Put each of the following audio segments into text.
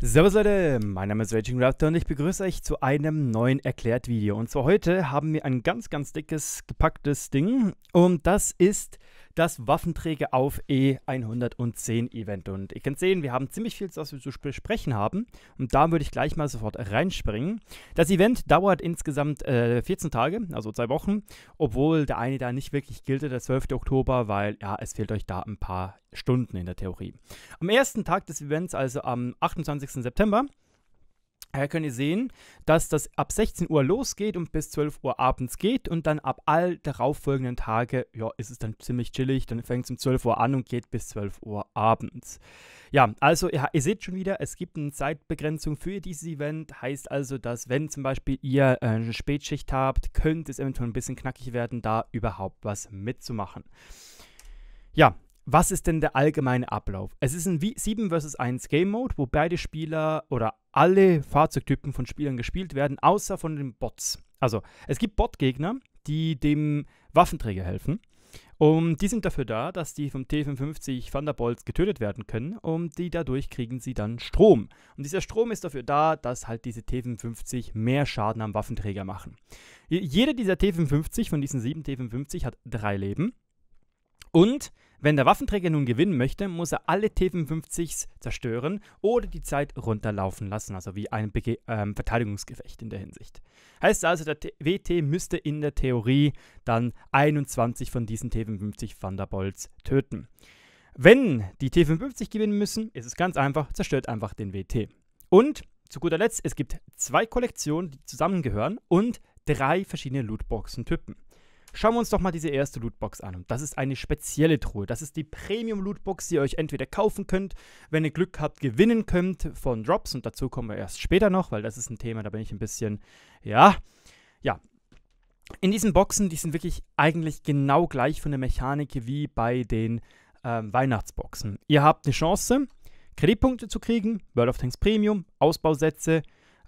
Servus Leute, mein Name ist Raging Raptor und ich begrüße euch zu einem neuen Erklärt-Video. Und zwar heute haben wir ein ganz, ganz dickes, gepacktes Ding und das ist das Waffenträger auf E110 Event. Und ihr könnt sehen, wir haben ziemlich viel, was wir zu besprechen haben. Und da würde ich gleich mal sofort reinspringen. Das Event dauert insgesamt äh, 14 Tage, also zwei Wochen, obwohl der eine da nicht wirklich gilt, der 12. Oktober, weil ja, es fehlt euch da ein paar Stunden in der Theorie. Am ersten Tag des Events, also am 28. September, Daher äh, könnt ihr sehen, dass das ab 16 Uhr losgeht und bis 12 Uhr abends geht und dann ab all darauffolgenden Tage, ja, ist es dann ziemlich chillig, dann fängt es um 12 Uhr an und geht bis 12 Uhr abends. Ja, also ja, ihr seht schon wieder, es gibt eine Zeitbegrenzung für dieses Event, heißt also, dass wenn zum Beispiel ihr äh, eine Spätschicht habt, könnte es eventuell ein bisschen knackig werden, da überhaupt was mitzumachen. Ja, was ist denn der allgemeine Ablauf? Es ist ein 7 vs 1 Game Mode, wo beide Spieler oder alle Fahrzeugtypen von Spielern gespielt werden, außer von den Bots. Also es gibt Bot-Gegner, die dem Waffenträger helfen. Und die sind dafür da, dass die vom T-55 Thunderbolts getötet werden können und die dadurch kriegen sie dann Strom. Und dieser Strom ist dafür da, dass halt diese T-55 mehr Schaden am Waffenträger machen. Jeder dieser T-55, von diesen sieben T-55, hat drei Leben. Und wenn der Waffenträger nun gewinnen möchte, muss er alle T-55s zerstören oder die Zeit runterlaufen lassen, also wie ein Bege ähm, Verteidigungsgefecht in der Hinsicht. Heißt also, der T WT müsste in der Theorie dann 21 von diesen T-55 Thunderbolts töten. Wenn die T-55 gewinnen müssen, ist es ganz einfach, zerstört einfach den WT. Und zu guter Letzt, es gibt zwei Kollektionen, die zusammengehören und drei verschiedene Lootboxen-Typen. Schauen wir uns doch mal diese erste Lootbox an. Das ist eine spezielle Truhe. Das ist die Premium Lootbox, die ihr euch entweder kaufen könnt, wenn ihr Glück habt, gewinnen könnt von Drops. Und dazu kommen wir erst später noch, weil das ist ein Thema, da bin ich ein bisschen, ja, ja. In diesen Boxen, die sind wirklich eigentlich genau gleich von der Mechanik wie bei den ähm, Weihnachtsboxen. Ihr habt eine Chance, Kreditpunkte zu kriegen, World of Tanks Premium, Ausbausätze,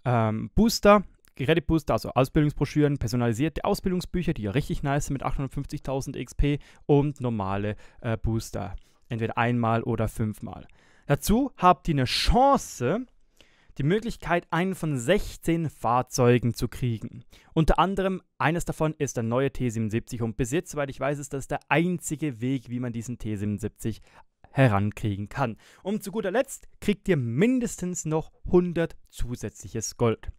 ähm, Booster Credit Booster, also Ausbildungsbroschüren, personalisierte Ausbildungsbücher, die ja richtig nice sind mit 850.000 XP und normale äh, Booster. Entweder einmal oder fünfmal. Dazu habt ihr eine Chance, die Möglichkeit, einen von 16 Fahrzeugen zu kriegen. Unter anderem eines davon ist der neue T77 und bis jetzt, soweit ich weiß, ist das der einzige Weg, wie man diesen T77 herankriegen kann. Und zu guter Letzt kriegt ihr mindestens noch 100 zusätzliches Gold.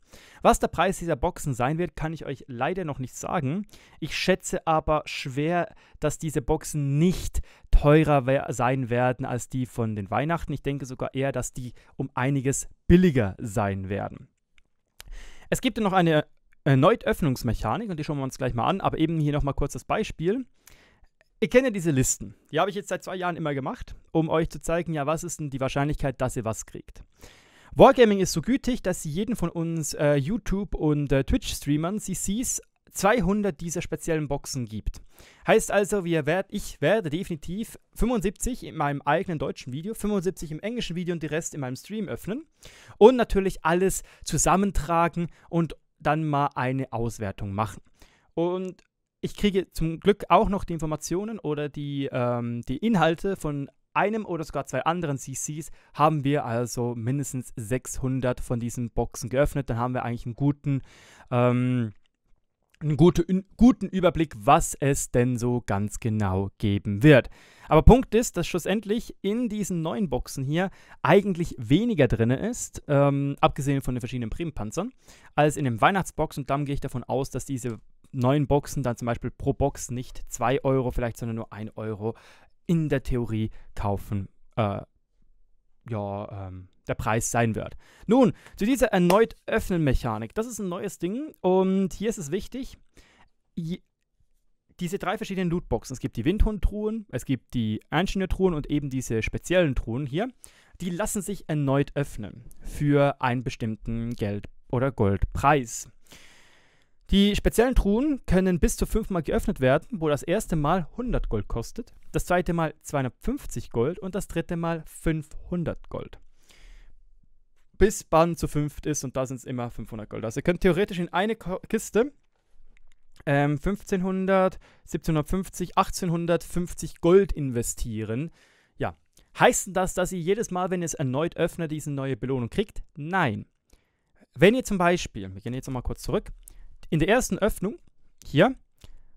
Was der Preis dieser Boxen sein wird, kann ich euch leider noch nicht sagen. Ich schätze aber schwer, dass diese Boxen nicht teurer sein werden als die von den Weihnachten. Ich denke sogar eher, dass die um einiges billiger sein werden. Es gibt noch eine erneut Öffnungsmechanik und die schauen wir uns gleich mal an, aber eben hier nochmal kurz das Beispiel. Ihr kennt ja diese Listen. Die habe ich jetzt seit zwei Jahren immer gemacht, um euch zu zeigen, ja, was ist denn die Wahrscheinlichkeit, dass ihr was kriegt. Wargaming ist so gütig, dass sie jeden von uns äh, YouTube- und äh, Twitch-Streamern CCs 200 dieser speziellen Boxen gibt. Heißt also, werd, ich werde definitiv 75 in meinem eigenen deutschen Video, 75 im englischen Video und die Rest in meinem Stream öffnen und natürlich alles zusammentragen und dann mal eine Auswertung machen. Und ich kriege zum Glück auch noch die Informationen oder die, ähm, die Inhalte von einem oder sogar zwei anderen CCs haben wir also mindestens 600 von diesen Boxen geöffnet. Dann haben wir eigentlich einen guten, ähm, einen gute, guten Überblick, was es denn so ganz genau geben wird. Aber Punkt ist, dass schlussendlich in diesen neuen Boxen hier eigentlich weniger drin ist, ähm, abgesehen von den verschiedenen premium als in den Weihnachtsboxen. Und dann gehe ich davon aus, dass diese neuen Boxen dann zum Beispiel pro Box nicht 2 Euro, vielleicht sondern nur 1 Euro in der Theorie kaufen, äh, ja, ähm, der Preis sein wird. Nun, zu dieser erneut öffnen Mechanik. Das ist ein neues Ding und hier ist es wichtig, je, diese drei verschiedenen Lootboxen. Es gibt die Windhund-Truhen, es gibt die engineer truhen und eben diese speziellen Truhen hier. Die lassen sich erneut öffnen für einen bestimmten Geld- oder Goldpreis. Die speziellen Truhen können bis zu fünfmal geöffnet werden, wo das erste Mal 100 Gold kostet, das zweite Mal 250 Gold und das dritte Mal 500 Gold. Bis Bann zu fünft ist und da sind es immer 500 Gold. Also ihr könnt theoretisch in eine Kiste ähm, 1500, 1750, 1850 Gold investieren. Ja, heißt das, dass ihr jedes Mal, wenn ihr es erneut öffnet, diese neue Belohnung kriegt? Nein. Wenn ihr zum Beispiel, wir gehen jetzt nochmal kurz zurück, in der ersten Öffnung hier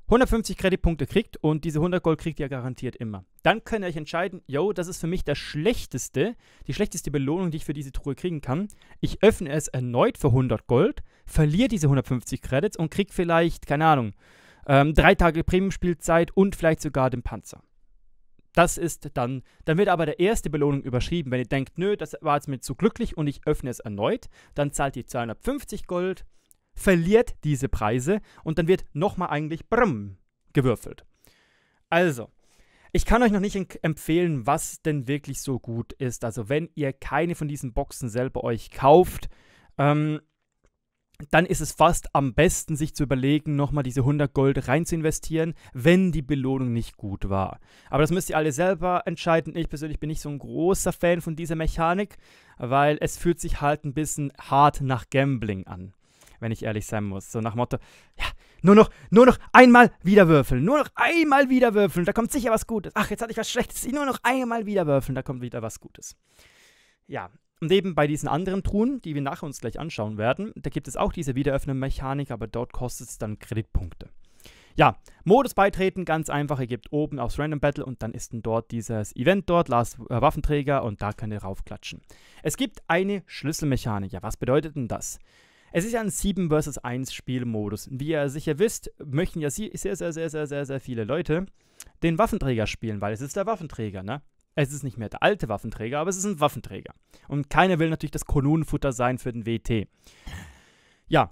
150 Kreditpunkte kriegt und diese 100 Gold kriegt ihr garantiert immer. Dann könnt ihr euch entscheiden, yo, das ist für mich das schlechteste, die schlechteste Belohnung, die ich für diese Truhe kriegen kann. Ich öffne es erneut für 100 Gold, verliere diese 150 Credits und krieg vielleicht, keine Ahnung, ähm, drei Tage Premium-Spielzeit und vielleicht sogar den Panzer. Das ist dann, dann wird aber der erste Belohnung überschrieben. Wenn ihr denkt, nö, das war jetzt mir zu glücklich und ich öffne es erneut, dann zahlt ihr 250 Gold verliert diese Preise und dann wird nochmal eigentlich brumm gewürfelt. Also, ich kann euch noch nicht empfehlen, was denn wirklich so gut ist. Also, wenn ihr keine von diesen Boxen selber euch kauft, ähm, dann ist es fast am besten, sich zu überlegen, nochmal diese 100 Gold rein zu investieren, wenn die Belohnung nicht gut war. Aber das müsst ihr alle selber entscheiden. Ich persönlich bin nicht so ein großer Fan von dieser Mechanik, weil es fühlt sich halt ein bisschen hart nach Gambling an wenn ich ehrlich sein muss. So nach Motto, ja, nur noch, nur noch einmal wieder würfeln, nur noch einmal wieder würfeln, da kommt sicher was Gutes. Ach, jetzt hatte ich was Schlechtes, nur noch einmal wieder würfeln, da kommt wieder was Gutes. Ja, und eben bei diesen anderen Truhen, die wir nachher uns gleich anschauen werden, da gibt es auch diese Wiederöffnen-Mechanik, aber dort kostet es dann Kreditpunkte. Ja, Modus beitreten, ganz einfach. Ihr gebt oben aufs Random Battle und dann ist denn dort dieses Event dort, Last äh, Waffenträger und da könnt ihr raufklatschen. Es gibt eine Schlüsselmechanik. Ja, was bedeutet denn das? Es ist ja ein 7 vs 1 Spielmodus. Wie ihr sicher wisst, möchten ja sehr, sehr, sehr, sehr, sehr, sehr viele Leute den Waffenträger spielen, weil es ist der Waffenträger, ne? Es ist nicht mehr der alte Waffenträger, aber es ist ein Waffenträger. Und keiner will natürlich das Kononenfutter sein für den WT. Ja.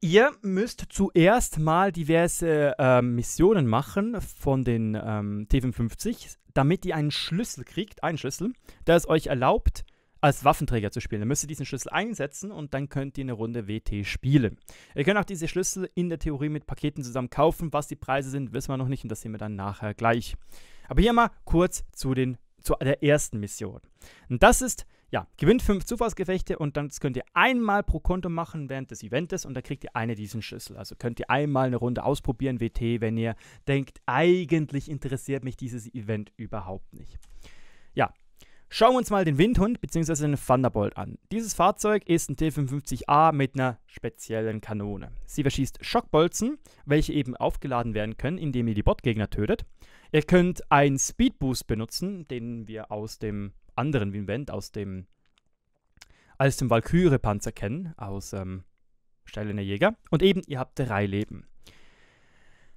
Ihr müsst zuerst mal diverse äh, Missionen machen von den ähm, T55, damit ihr einen Schlüssel kriegt, einen Schlüssel, der es euch erlaubt, als Waffenträger zu spielen. Dann müsst ihr diesen Schlüssel einsetzen und dann könnt ihr eine Runde WT spielen. Ihr könnt auch diese Schlüssel in der Theorie mit Paketen zusammen kaufen. Was die Preise sind, wissen wir noch nicht und das sehen wir dann nachher gleich. Aber hier mal kurz zu, den, zu der ersten Mission. Und das ist ja, gewinnt fünf Zufallsgefechte und dann könnt ihr einmal pro Konto machen während des Events und dann kriegt ihr eine diesen Schlüssel. Also könnt ihr einmal eine Runde ausprobieren, WT, wenn ihr denkt, eigentlich interessiert mich dieses Event überhaupt nicht. Ja, Schauen wir uns mal den Windhund bzw. den Thunderbolt an. Dieses Fahrzeug ist ein T55A mit einer speziellen Kanone. Sie verschießt Schockbolzen, welche eben aufgeladen werden können, indem ihr die Botgegner tötet. Ihr könnt einen Speedboost benutzen, den wir aus dem anderen Winvent, aus dem als dem valkyre panzer kennen, aus ähm, Steilender Jäger. Und eben, ihr habt drei Leben.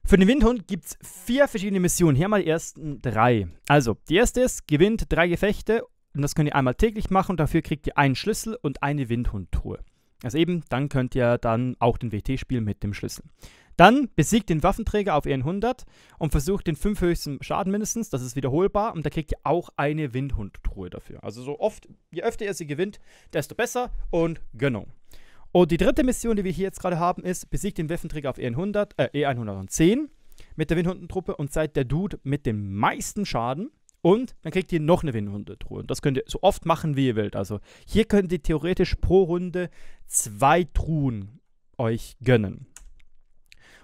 Für den Windhund gibt es vier verschiedene Missionen. Hier mal die ersten drei. Also, die erste ist, gewinnt drei Gefechte und das könnt ihr einmal täglich machen und dafür kriegt ihr einen Schlüssel und eine Windhundtruhe. Also eben, dann könnt ihr dann auch den WT spielen mit dem Schlüssel. Dann besiegt den Waffenträger auf ihren 100 und versucht den fünf höchsten Schaden mindestens, das ist wiederholbar und da kriegt ihr auch eine Windhundtruhe dafür. Also so oft, je öfter ihr sie gewinnt, desto besser und Gönnung. Und die dritte Mission, die wir hier jetzt gerade haben, ist, besiegt den Waffenträger auf E100, äh, E110 mit der Windhundentruppe und seid der Dude mit dem meisten Schaden. Und dann kriegt ihr noch eine Windhundentruhe. Und das könnt ihr so oft machen, wie ihr wollt. Also hier könnt ihr theoretisch pro Runde zwei Truhen euch gönnen.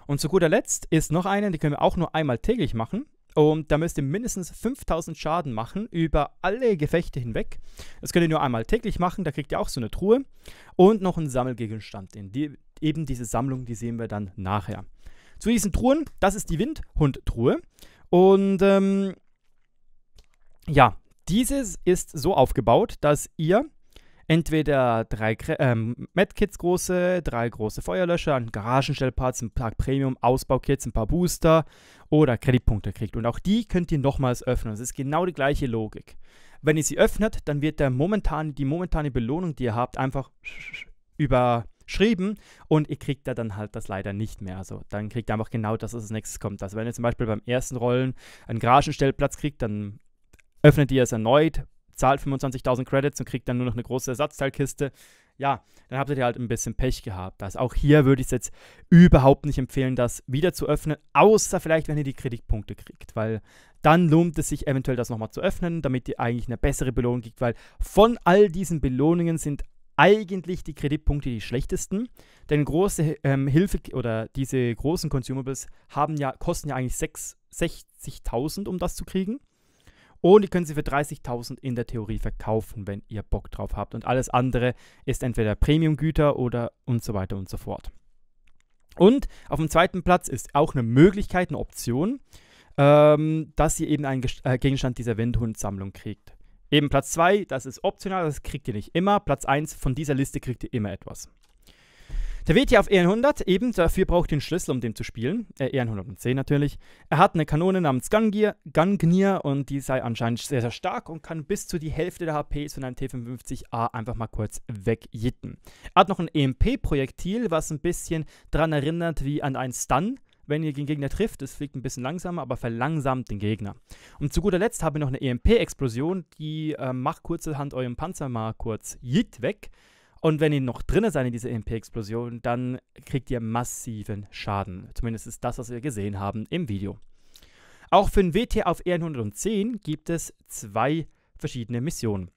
Und zu guter Letzt ist noch eine, die können wir auch nur einmal täglich machen. Und da müsst ihr mindestens 5000 Schaden machen über alle Gefechte hinweg. Das könnt ihr nur einmal täglich machen, da kriegt ihr auch so eine Truhe. Und noch einen Sammelgegenstand, in die, eben diese Sammlung, die sehen wir dann nachher. Zu diesen Truhen, das ist die Windhund-Truhe. Und ähm, ja, dieses ist so aufgebaut, dass ihr entweder drei ähm, Medkits große, drei große Feuerlöscher, ein Garagenstellparts, ein Plug Premium, Ausbaukits, ein paar Booster oder Kreditpunkte kriegt. Und auch die könnt ihr nochmals öffnen. Das ist genau die gleiche Logik. Wenn ihr sie öffnet, dann wird der momentan, die momentane Belohnung, die ihr habt, einfach überschrieben und ihr kriegt da dann halt das leider nicht mehr. Also dann kriegt ihr einfach genau das, was als nächstes kommt. Also wenn ihr zum Beispiel beim ersten Rollen einen Garagenstellplatz kriegt, dann öffnet ihr es erneut, zahlt 25.000 Credits und kriegt dann nur noch eine große Ersatzteilkiste. Ja, dann habt ihr halt ein bisschen Pech gehabt. Also auch hier würde ich es jetzt überhaupt nicht empfehlen, das wieder zu öffnen, außer vielleicht, wenn ihr die Kreditpunkte kriegt, weil dann lohnt es sich eventuell, das nochmal zu öffnen, damit ihr eigentlich eine bessere Belohnung kriegt, weil von all diesen Belohnungen sind eigentlich die Kreditpunkte die schlechtesten, denn große ähm, Hilfe oder diese großen Consumables haben ja, kosten ja eigentlich 60.000, um das zu kriegen. Und ihr könnt sie für 30.000 in der Theorie verkaufen, wenn ihr Bock drauf habt. Und alles andere ist entweder Premiumgüter oder und so weiter und so fort. Und auf dem zweiten Platz ist auch eine Möglichkeit, eine Option, ähm, dass ihr eben einen Gest äh, Gegenstand dieser Windhund-Sammlung kriegt. Eben Platz 2, das ist optional, das kriegt ihr nicht immer. Platz 1, von dieser Liste kriegt ihr immer etwas. Der weht auf E100, eben, dafür braucht ihr einen Schlüssel, um den zu spielen. Äh, E110 natürlich. Er hat eine Kanone namens Gungnir, Gungnir und die sei anscheinend sehr, sehr stark und kann bis zu die Hälfte der HPs von einem T55A einfach mal kurz wegjitten. Er hat noch ein EMP-Projektil, was ein bisschen daran erinnert wie an einen Stun wenn ihr den Gegner trifft. Es fliegt ein bisschen langsamer, aber verlangsamt den Gegner. Und zu guter Letzt habe ich noch eine EMP-Explosion, die äh, macht kurzerhand euren Panzer mal kurz jit weg. Und wenn ihr noch drin seid in dieser e mp explosion dann kriegt ihr massiven Schaden. Zumindest ist das, was wir gesehen haben im Video. Auch für den WT auf R110 gibt es zwei verschiedene Missionen.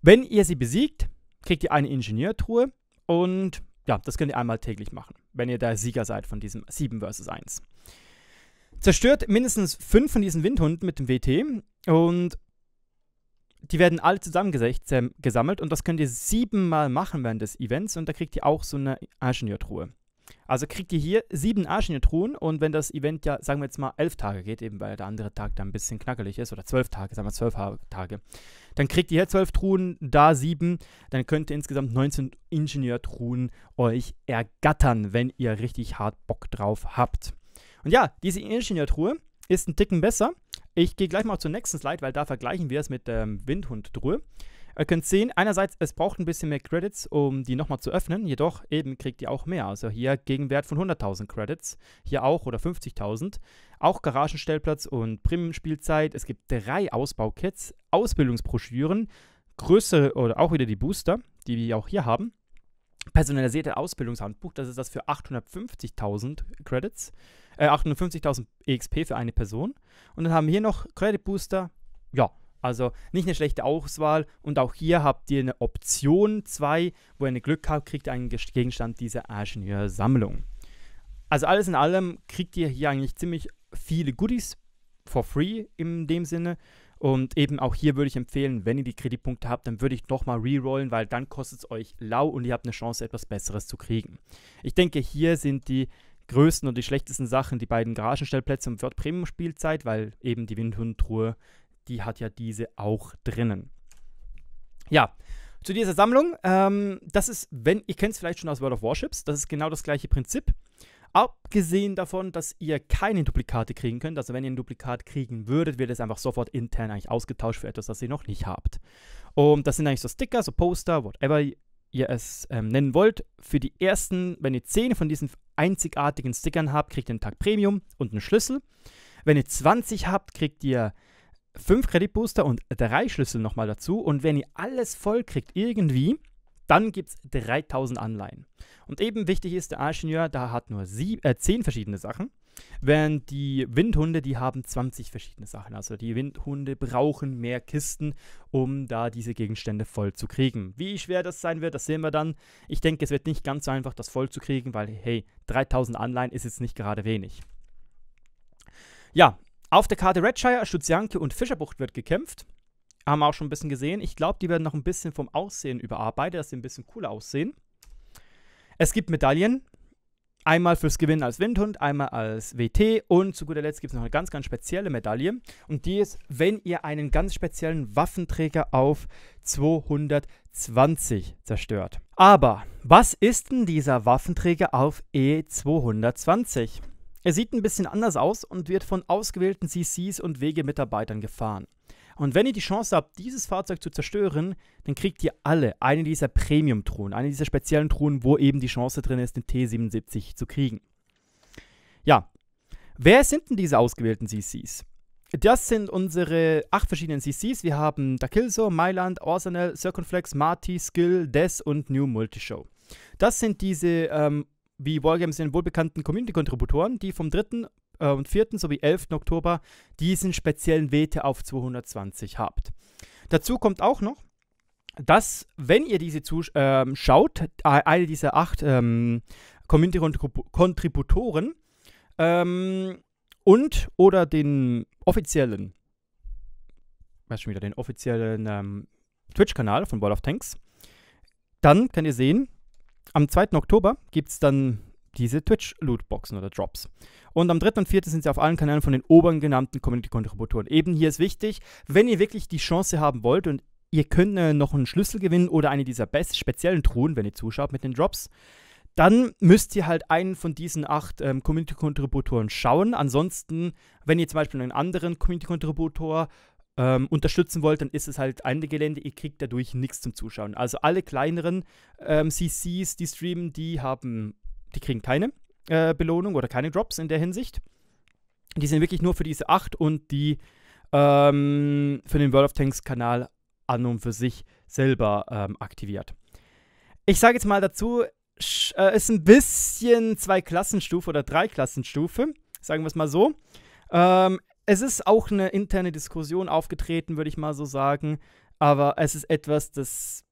Wenn ihr sie besiegt, kriegt ihr eine Ingenieurtruhe und ja, das könnt ihr einmal täglich machen, wenn ihr der Sieger seid von diesem 7 vs 1. Zerstört mindestens 5 von diesen Windhunden mit dem WT und die werden alle zusammengesammelt und das könnt ihr siebenmal machen während des Events und da kriegt ihr auch so eine Arschenior-Truhe. Also kriegt ihr hier sieben Arschenior-Truhen und wenn das Event ja, sagen wir jetzt mal, elf Tage geht, eben weil der andere Tag dann ein bisschen knackerlich ist, oder zwölf Tage, sagen wir zwölf Tage, dann kriegt ihr hier zwölf Truhen, da sieben, dann könnt ihr insgesamt 19 Ingenieur-Truhen euch ergattern, wenn ihr richtig hart Bock drauf habt. Und ja, diese Ingenieurtruhe ist ein Ticken besser ich gehe gleich mal zur nächsten Slide, weil da vergleichen wir es mit ähm, Windhund Druhe. Ihr könnt sehen, einerseits, es braucht ein bisschen mehr Credits, um die nochmal zu öffnen, jedoch eben kriegt ihr auch mehr. Also hier Gegenwert von 100.000 Credits, hier auch oder 50.000. Auch Garagenstellplatz und Premium-Spielzeit. Es gibt drei Ausbaukits, Ausbildungsbroschüren, größere oder auch wieder die Booster, die wir auch hier haben. Personalisierte Ausbildungshandbuch, das ist das für 850.000 Credits äh, 850.000 EXP für eine Person. Und dann haben wir hier noch Credit Booster. Ja, also nicht eine schlechte Auswahl. Und auch hier habt ihr eine Option 2, wo ihr eine Glück habt, kriegt einen Gegenstand dieser Ingenieursammlung. Also alles in allem kriegt ihr hier eigentlich ziemlich viele Goodies for free in dem Sinne. Und eben auch hier würde ich empfehlen, wenn ihr die Kreditpunkte habt, dann würde ich nochmal rerollen, weil dann kostet es euch lau und ihr habt eine Chance, etwas Besseres zu kriegen. Ich denke, hier sind die größten und die schlechtesten Sachen, die beiden Garagenstellplätze und Word Premium Spielzeit, weil eben die Windhundtruhe, die hat ja diese auch drinnen. Ja, zu dieser Sammlung, ähm, das ist, wenn, ihr kennt es vielleicht schon aus World of Warships, das ist genau das gleiche Prinzip. Abgesehen davon, dass ihr keine Duplikate kriegen könnt, also wenn ihr ein Duplikat kriegen würdet, wird es einfach sofort intern eigentlich ausgetauscht für etwas, das ihr noch nicht habt. Und das sind eigentlich so Sticker, so Poster, whatever ihr es ähm, nennen wollt. Für die ersten, wenn ihr 10 von diesen einzigartigen Stickern habt, kriegt ihr einen Tag Premium und einen Schlüssel. Wenn ihr 20 habt, kriegt ihr 5 Kreditbooster und 3 Schlüssel nochmal dazu. Und wenn ihr alles voll kriegt, irgendwie, dann gibt es 3000 Anleihen. Und eben wichtig ist, der Ingenieur, da hat nur sieb, äh, 10 verschiedene Sachen. Während die Windhunde, die haben 20 verschiedene Sachen. Also die Windhunde brauchen mehr Kisten, um da diese Gegenstände voll zu kriegen. Wie schwer das sein wird, das sehen wir dann. Ich denke, es wird nicht ganz so einfach, das voll zu kriegen, weil hey, 3000 Anleihen ist jetzt nicht gerade wenig. Ja, auf der Karte Redshire, Schutzjanke und Fischerbucht wird gekämpft. Haben wir auch schon ein bisschen gesehen. Ich glaube, die werden noch ein bisschen vom Aussehen überarbeitet, dass sie ein bisschen cooler aussehen. Es gibt Medaillen, Einmal fürs Gewinnen als Windhund, einmal als WT und zu guter Letzt gibt es noch eine ganz, ganz spezielle Medaille. Und die ist, wenn ihr einen ganz speziellen Waffenträger auf 220 zerstört. Aber was ist denn dieser Waffenträger auf E220? Er sieht ein bisschen anders aus und wird von ausgewählten CCs und Wegemitarbeitern gefahren. Und wenn ihr die Chance habt, dieses Fahrzeug zu zerstören, dann kriegt ihr alle eine dieser Premium-Truhen, eine dieser speziellen Truhen, wo eben die Chance drin ist, den T77 zu kriegen. Ja, wer sind denn diese ausgewählten CCs? Das sind unsere acht verschiedenen CCs. Wir haben Dakilso, Mailand, Arsenal, Circumflex, Marty, Skill, Death und New Multishow. Das sind diese ähm, wie Wargames sind, wohlbekannten Community-Kontributoren, die vom 3 äh, und 4. sowie 11. Oktober diesen speziellen WT auf 220 habt. Dazu kommt auch noch, dass, wenn ihr diese ähm, schaut, äh, eine dieser acht ähm, Community-Kontributoren ähm, und oder den offiziellen, weiß schon wieder, den offiziellen ähm, Twitch-Kanal von World of Tanks, dann könnt ihr sehen, am 2. Oktober gibt es dann diese Twitch-Lootboxen oder Drops. Und am 3. und 4. sind sie auf allen Kanälen von den oberen genannten Community-Kontributoren. Eben hier ist wichtig, wenn ihr wirklich die Chance haben wollt und ihr könnt äh, noch einen Schlüssel gewinnen oder eine dieser best speziellen Truhen, wenn ihr zuschaut mit den Drops, dann müsst ihr halt einen von diesen acht ähm, Community-Kontributoren schauen. Ansonsten, wenn ihr zum Beispiel einen anderen Community-Kontributor ähm, unterstützen wollt, dann ist es halt eine Gelände, ihr kriegt dadurch nichts zum Zuschauen. Also alle kleineren ähm, CCs, die streamen, die haben die kriegen keine äh, Belohnung oder keine Drops in der Hinsicht. Die sind wirklich nur für diese 8 und die ähm, für den World of Tanks Kanal an und für sich selber ähm, aktiviert. Ich sage jetzt mal dazu, äh, ist ein bisschen zwei Klassenstufe oder drei Klassenstufe, sagen wir es mal so. Ähm, es ist auch eine interne Diskussion aufgetreten, würde ich mal so sagen, aber es ist etwas, das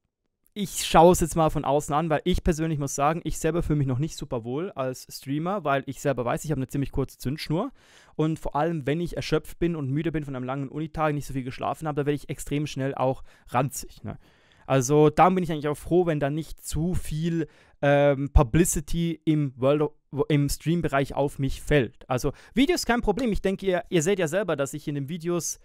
ich schaue es jetzt mal von außen an, weil ich persönlich muss sagen, ich selber fühle mich noch nicht super wohl als Streamer, weil ich selber weiß, ich habe eine ziemlich kurze Zündschnur. Und vor allem, wenn ich erschöpft bin und müde bin von einem langen Unitag, nicht so viel geschlafen habe, da werde ich extrem schnell auch ranzig. Ne? Also da bin ich eigentlich auch froh, wenn da nicht zu viel ähm, Publicity im im Stream-Bereich auf mich fällt. Also Videos kein Problem. Ich denke, ihr, ihr seht ja selber, dass ich in den Videos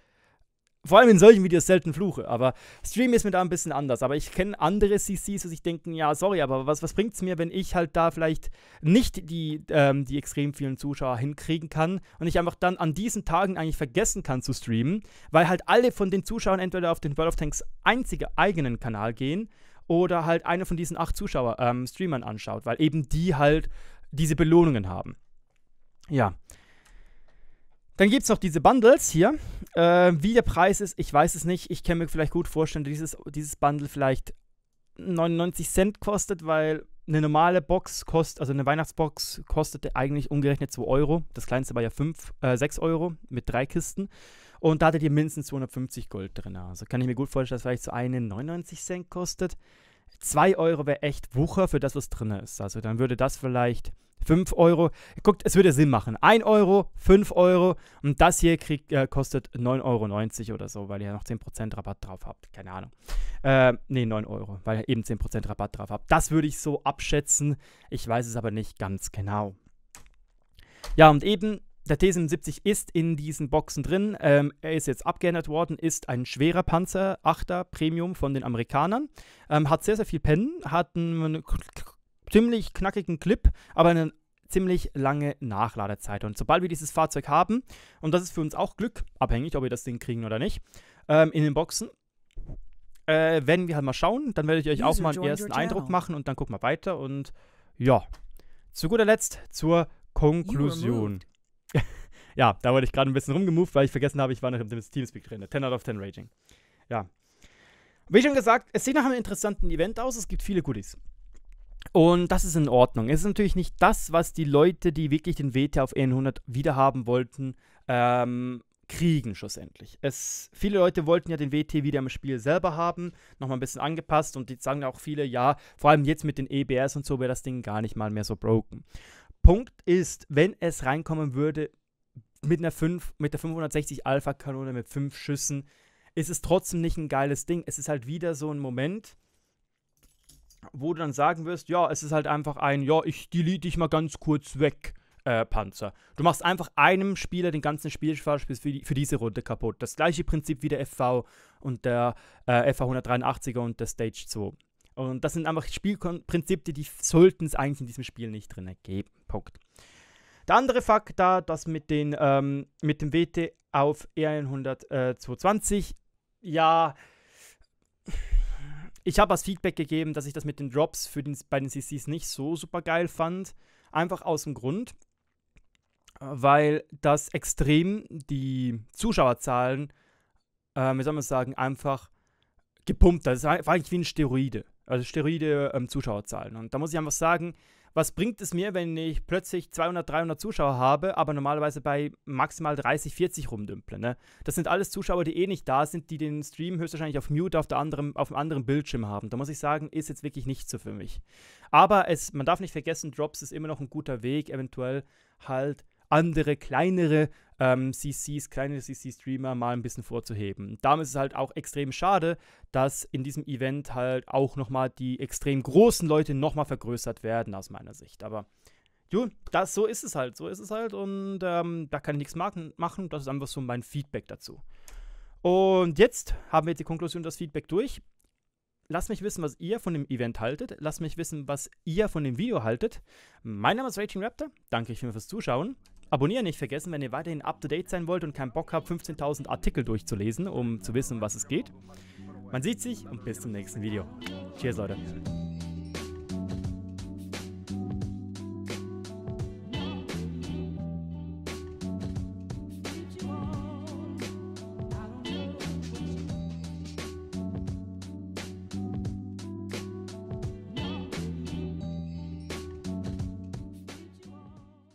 vor allem in solchen Videos selten fluche, aber Stream ist mir da ein bisschen anders. Aber ich kenne andere CCs, die sich denken, ja, sorry, aber was, was bringt es mir, wenn ich halt da vielleicht nicht die, ähm, die extrem vielen Zuschauer hinkriegen kann und ich einfach dann an diesen Tagen eigentlich vergessen kann zu streamen, weil halt alle von den Zuschauern entweder auf den World of Tanks einzige eigenen Kanal gehen oder halt einer von diesen acht Zuschauer-Streamern ähm, anschaut, weil eben die halt diese Belohnungen haben. Ja, dann gibt es noch diese Bundles hier. Äh, wie der Preis ist, ich weiß es nicht. Ich kann mir vielleicht gut vorstellen, dieses, dieses Bundle vielleicht 99 Cent kostet, weil eine normale Box kostet, also eine Weihnachtsbox kostete eigentlich umgerechnet 2 Euro. Das kleinste war ja 5, äh, 6 Euro mit drei Kisten. Und da hattet ihr mindestens 250 Gold drin. Also kann ich mir gut vorstellen, dass vielleicht so eine 99 Cent kostet. 2 Euro wäre echt Wucher für das, was drin ist. Also dann würde das vielleicht 5 Euro. Guckt, es würde Sinn machen. 1 Euro, 5 Euro und das hier krieg, äh, kostet 9,90 Euro oder so, weil ihr ja noch 10% Rabatt drauf habt. Keine Ahnung. Äh, ne, 9 Euro, weil ihr eben 10% Rabatt drauf habt. Das würde ich so abschätzen. Ich weiß es aber nicht ganz genau. Ja, und eben der T-77 ist in diesen Boxen drin. Ähm, er ist jetzt abgeändert worden, ist ein schwerer Panzer, 8er Premium von den Amerikanern. Ähm, hat sehr, sehr viel Pennen, hat einen ziemlich knackigen Clip, aber eine ziemlich lange Nachladezeit. Und sobald wir dieses Fahrzeug haben, und das ist für uns auch Glück, abhängig, ob wir das Ding kriegen oder nicht, ähm, in den Boxen, äh, werden wir halt mal schauen. Dann werde ich euch auch mal einen ersten Eindruck machen und dann gucken wir weiter. Und ja, zu guter Letzt zur Konklusion. ja, da wurde ich gerade ein bisschen rumgemoved, weil ich vergessen habe, ich war noch im Teamspeak drin. 10 out of 10 Raging. Ja. Wie schon gesagt, es sieht nach einem interessanten Event aus. Es gibt viele Goodies. Und das ist in Ordnung. Es ist natürlich nicht das, was die Leute, die wirklich den WT auf E100 wiederhaben wollten, ähm, kriegen schlussendlich. Es, viele Leute wollten ja den WT wieder im Spiel selber haben, nochmal ein bisschen angepasst und jetzt sagen auch viele, ja, vor allem jetzt mit den EBS und so wäre das Ding gar nicht mal mehr so broken. Punkt ist, wenn es reinkommen würde mit einer 5, mit der 560 Alpha Kanone mit 5 Schüssen, ist es trotzdem nicht ein geiles Ding. Es ist halt wieder so ein Moment, wo du dann sagen wirst, ja, es ist halt einfach ein, ja, ich delete dich mal ganz kurz weg. Äh, Panzer. Du machst einfach einem Spieler den ganzen Spielverlauf für, die, für, diese Runde kaputt. Das gleiche Prinzip wie der FV und der äh, FV 183er und der Stage 2. Und das sind einfach Spielprinzipien, die sollten es eigentlich in diesem Spiel nicht drin geben. Punkt. Der andere Faktor, das mit, den, ähm, mit dem WT auf R122, e ja, ich habe als Feedback gegeben, dass ich das mit den Drops für den, bei den CCs nicht so super geil fand. Einfach aus dem Grund, weil das extrem die Zuschauerzahlen, äh, wie soll man sagen, einfach gepumpt hat. Das war eigentlich wie ein Steroide also steroide ähm, Zuschauerzahlen. Und da muss ich einfach sagen, was bringt es mir, wenn ich plötzlich 200, 300 Zuschauer habe, aber normalerweise bei maximal 30, 40 rumdümple? Ne? Das sind alles Zuschauer, die eh nicht da sind, die den Stream höchstwahrscheinlich auf Mute auf, der anderen, auf einem anderen Bildschirm haben. Da muss ich sagen, ist jetzt wirklich nicht so für mich. Aber es, man darf nicht vergessen, Drops ist immer noch ein guter Weg, eventuell halt andere kleinere ähm, CCs, kleine CC-Streamer mal ein bisschen vorzuheben. damit ist es halt auch extrem schade, dass in diesem Event halt auch nochmal die extrem großen Leute nochmal vergrößert werden, aus meiner Sicht. Aber jo, das, so ist es halt, so ist es halt und ähm, da kann ich nichts machen, Das ist einfach so mein Feedback dazu. Und jetzt haben wir die Konklusion, das Feedback durch. Lasst mich wissen, was ihr von dem Event haltet. Lasst mich wissen, was ihr von dem Video haltet. Mein Name ist Raging Raptor. Danke ich fürs Zuschauen. Abonnieren nicht vergessen, wenn ihr weiterhin up-to-date sein wollt und keinen Bock habt, 15.000 Artikel durchzulesen, um zu wissen, um was es geht. Man sieht sich und bis zum nächsten Video. Cheers, Leute.